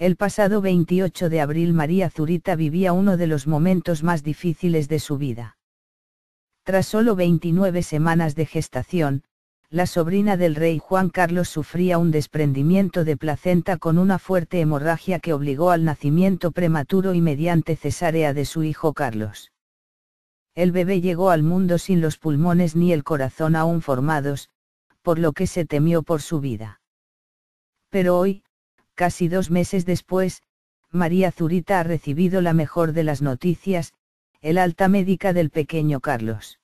El pasado 28 de abril María Zurita vivía uno de los momentos más difíciles de su vida. Tras solo 29 semanas de gestación, la sobrina del rey Juan Carlos sufría un desprendimiento de placenta con una fuerte hemorragia que obligó al nacimiento prematuro y mediante cesárea de su hijo Carlos. El bebé llegó al mundo sin los pulmones ni el corazón aún formados, por lo que se temió por su vida. Pero hoy, Casi dos meses después, María Zurita ha recibido la mejor de las noticias, el alta médica del pequeño Carlos.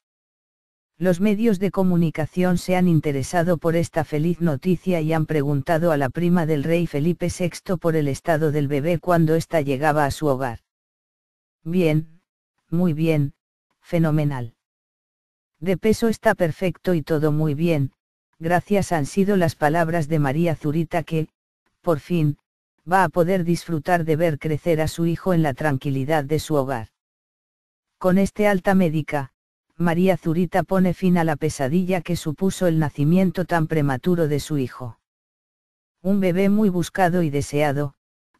Los medios de comunicación se han interesado por esta feliz noticia y han preguntado a la prima del rey Felipe VI por el estado del bebé cuando ésta llegaba a su hogar. Bien, muy bien, fenomenal. De peso está perfecto y todo muy bien, gracias han sido las palabras de María Zurita que, por fin, va a poder disfrutar de ver crecer a su hijo en la tranquilidad de su hogar. Con este alta médica, María Zurita pone fin a la pesadilla que supuso el nacimiento tan prematuro de su hijo. Un bebé muy buscado y deseado,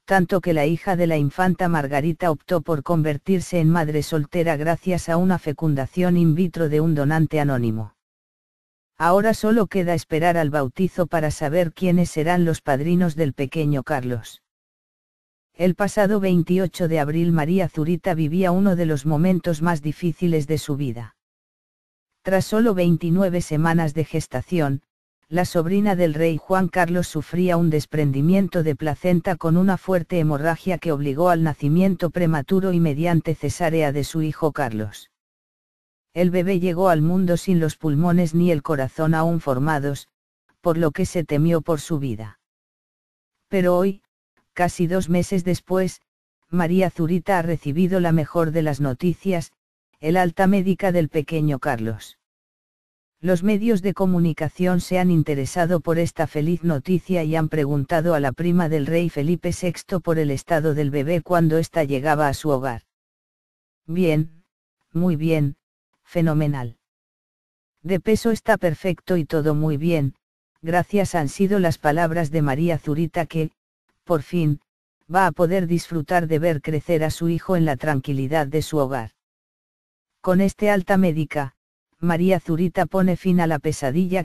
tanto que la hija de la infanta Margarita optó por convertirse en madre soltera gracias a una fecundación in vitro de un donante anónimo. Ahora solo queda esperar al bautizo para saber quiénes serán los padrinos del pequeño Carlos. El pasado 28 de abril María Zurita vivía uno de los momentos más difíciles de su vida. Tras solo 29 semanas de gestación, la sobrina del rey Juan Carlos sufría un desprendimiento de placenta con una fuerte hemorragia que obligó al nacimiento prematuro y mediante cesárea de su hijo Carlos. El bebé llegó al mundo sin los pulmones ni el corazón aún formados, por lo que se temió por su vida. Pero hoy, casi dos meses después, María Zurita ha recibido la mejor de las noticias, el alta médica del pequeño Carlos. Los medios de comunicación se han interesado por esta feliz noticia y han preguntado a la prima del rey Felipe VI por el estado del bebé cuando ésta llegaba a su hogar. Bien, muy bien, fenomenal. De peso está perfecto y todo muy bien, gracias han sido las palabras de María Zurita que, por fin, va a poder disfrutar de ver crecer a su hijo en la tranquilidad de su hogar. Con este alta médica, María Zurita pone fin a la pesadilla que